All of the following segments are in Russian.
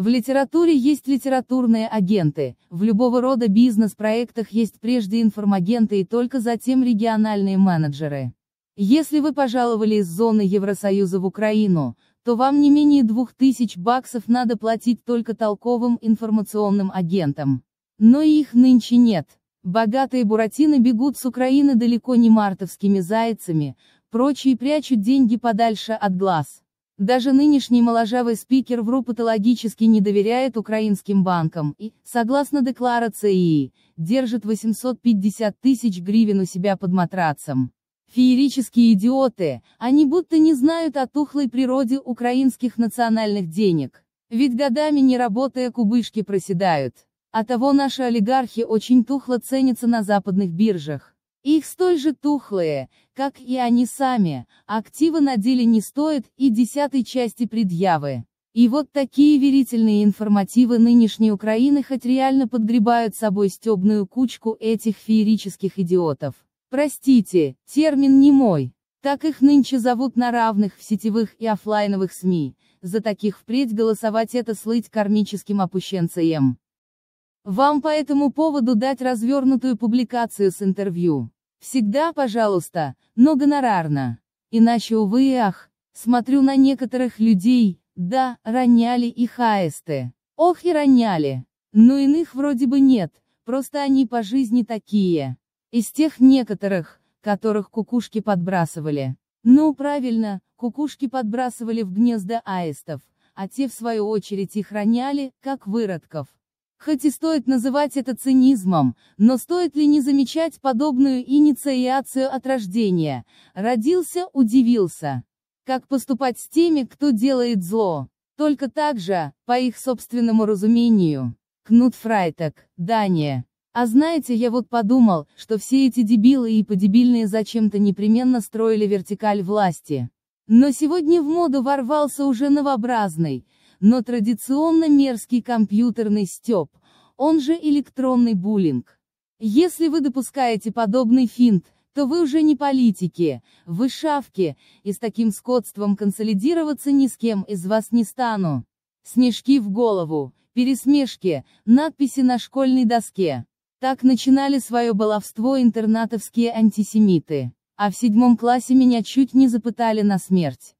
В литературе есть литературные агенты, в любого рода бизнес-проектах есть прежде информагенты и только затем региональные менеджеры. Если вы пожаловали из зоны Евросоюза в Украину, то вам не менее 2000 баксов надо платить только толковым информационным агентам. Но их нынче нет. Богатые буратины бегут с Украины далеко не мартовскими зайцами, прочие прячут деньги подальше от глаз. Даже нынешний моложавый спикер ВРУ патологически не доверяет украинским банкам и, согласно декларации, держит 850 тысяч гривен у себя под матрацем. Феерические идиоты, они будто не знают о тухлой природе украинских национальных денег. Ведь годами не работая кубышки проседают. А того наши олигархи очень тухло ценятся на западных биржах. Их столь же тухлые, как и они сами, активы на деле не стоят и десятой части предъявы. И вот такие верительные информативы нынешней Украины хоть реально подгребают собой стебную кучку этих феерических идиотов. Простите, термин не мой. Так их нынче зовут на равных в сетевых и офлайновых СМИ, за таких впредь голосовать это слыть кармическим опущенцем. Вам по этому поводу дать развернутую публикацию с интервью. Всегда, пожалуйста, но гонорарно. Иначе, увы и ах, смотрю на некоторых людей, да, роняли их аисты. Ох и роняли. Но иных вроде бы нет, просто они по жизни такие. Из тех некоторых, которых кукушки подбрасывали. Ну правильно, кукушки подбрасывали в гнезда аистов, а те в свою очередь их роняли, как выродков. Хоть и стоит называть это цинизмом, но стоит ли не замечать подобную инициацию от рождения? Родился, удивился. Как поступать с теми, кто делает зло? Только так же, по их собственному разумению. Кнут Фрайтак, Дания. А знаете, я вот подумал, что все эти дебилы и подебильные зачем-то непременно строили вертикаль власти. Но сегодня в моду ворвался уже новобразный, но традиционно мерзкий компьютерный стёб, он же электронный буллинг. Если вы допускаете подобный финт, то вы уже не политики, вы шавки, и с таким скотством консолидироваться ни с кем из вас не стану. Снежки в голову, пересмешки, надписи на школьной доске. Так начинали свое баловство интернатовские антисемиты. А в седьмом классе меня чуть не запытали на смерть.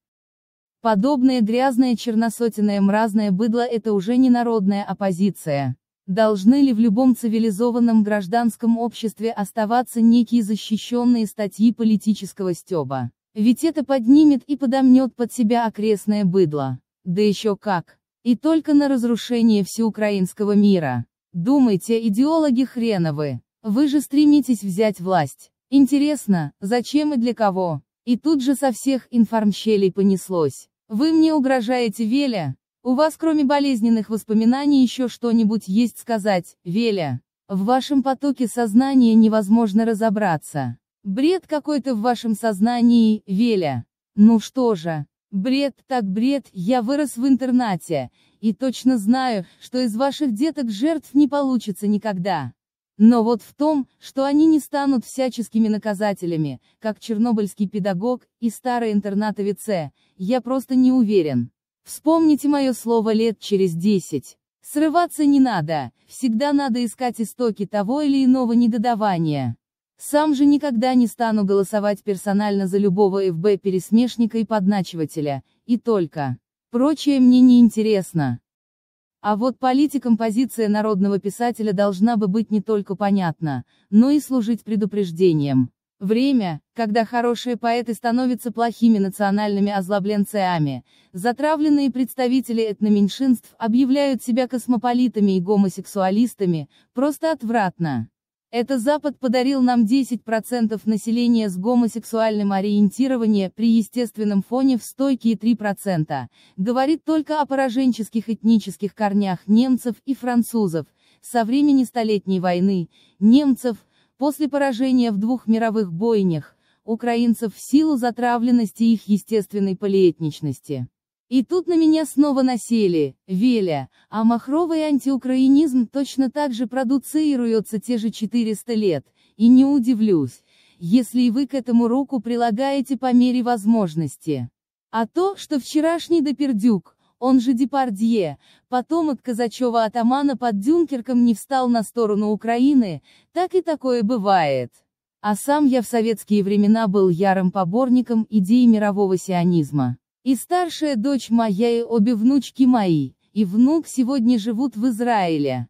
Подобное грязное черносотенное мразное быдло это уже не народная оппозиция. Должны ли в любом цивилизованном гражданском обществе оставаться некие защищенные статьи политического стеба? Ведь это поднимет и подомнет под себя окрестное быдло. Да еще как. И только на разрушение всеукраинского мира. Думайте, идеологи хреновы. Вы же стремитесь взять власть. Интересно, зачем и для кого? И тут же со всех информщелей понеслось. Вы мне угрожаете, Веля. У вас кроме болезненных воспоминаний еще что-нибудь есть сказать, Веля. В вашем потоке сознания невозможно разобраться. Бред какой-то в вашем сознании, Веля. Ну что же, бред так бред, я вырос в интернате, и точно знаю, что из ваших деток жертв не получится никогда. Но вот в том, что они не станут всяческими наказателями, как чернобыльский педагог и старый интернатовец, я просто не уверен. Вспомните мое слово лет через десять. Срываться не надо, всегда надо искать истоки того или иного негодования. Сам же никогда не стану голосовать персонально за любого ФБ-пересмешника и подначивателя, и только. Прочее мне не интересно. А вот политикам позиция народного писателя должна бы быть не только понятна, но и служить предупреждением. Время, когда хорошие поэты становятся плохими национальными озлобленцами, затравленные представители этноменьшинств объявляют себя космополитами и гомосексуалистами, просто отвратно. Это Запад подарил нам 10% населения с гомосексуальным ориентированием при естественном фоне в стойкие 3%, говорит только о пораженческих этнических корнях немцев и французов, со времени Столетней войны, немцев, после поражения в двух мировых бойнях, украинцев в силу затравленности их естественной полиэтничности. И тут на меня снова насели, Веля, а махровый антиукраинизм точно так же продуцируется те же 400 лет, и не удивлюсь, если и вы к этому руку прилагаете по мере возможности. А то, что вчерашний допердюк, он же Депардье, потомок казачьего атамана под Дюнкерком не встал на сторону Украины, так и такое бывает. А сам я в советские времена был ярым поборником идей мирового сионизма. И старшая дочь моя и обе внучки мои, и внук сегодня живут в Израиле.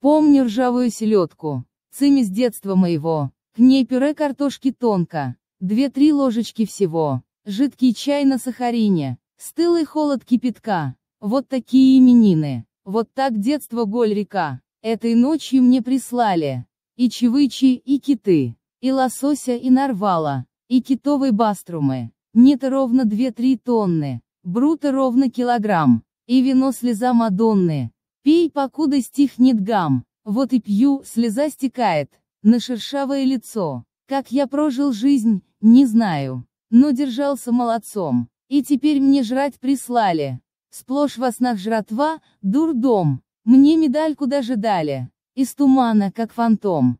Помню ржавую селедку, цим из детства моего, к ней пюре картошки тонко, две-три ложечки всего, жидкий чай на сахарине, стылый холод кипятка, вот такие именины, вот так детство голь река, этой ночью мне прислали, и чевычи, и киты, и лосося, и нарвала, и китовые баструмы. Нита ровно 2-3 тонны, Брута ровно килограмм, и вино слеза Мадонны. Пей, покуда стихнет гам, вот и пью, слеза стекает, на шершавое лицо. Как я прожил жизнь, не знаю, но держался молодцом, и теперь мне жрать прислали. Сплошь во снах жратва, дурдом, мне медальку даже дали, из тумана, как фантом.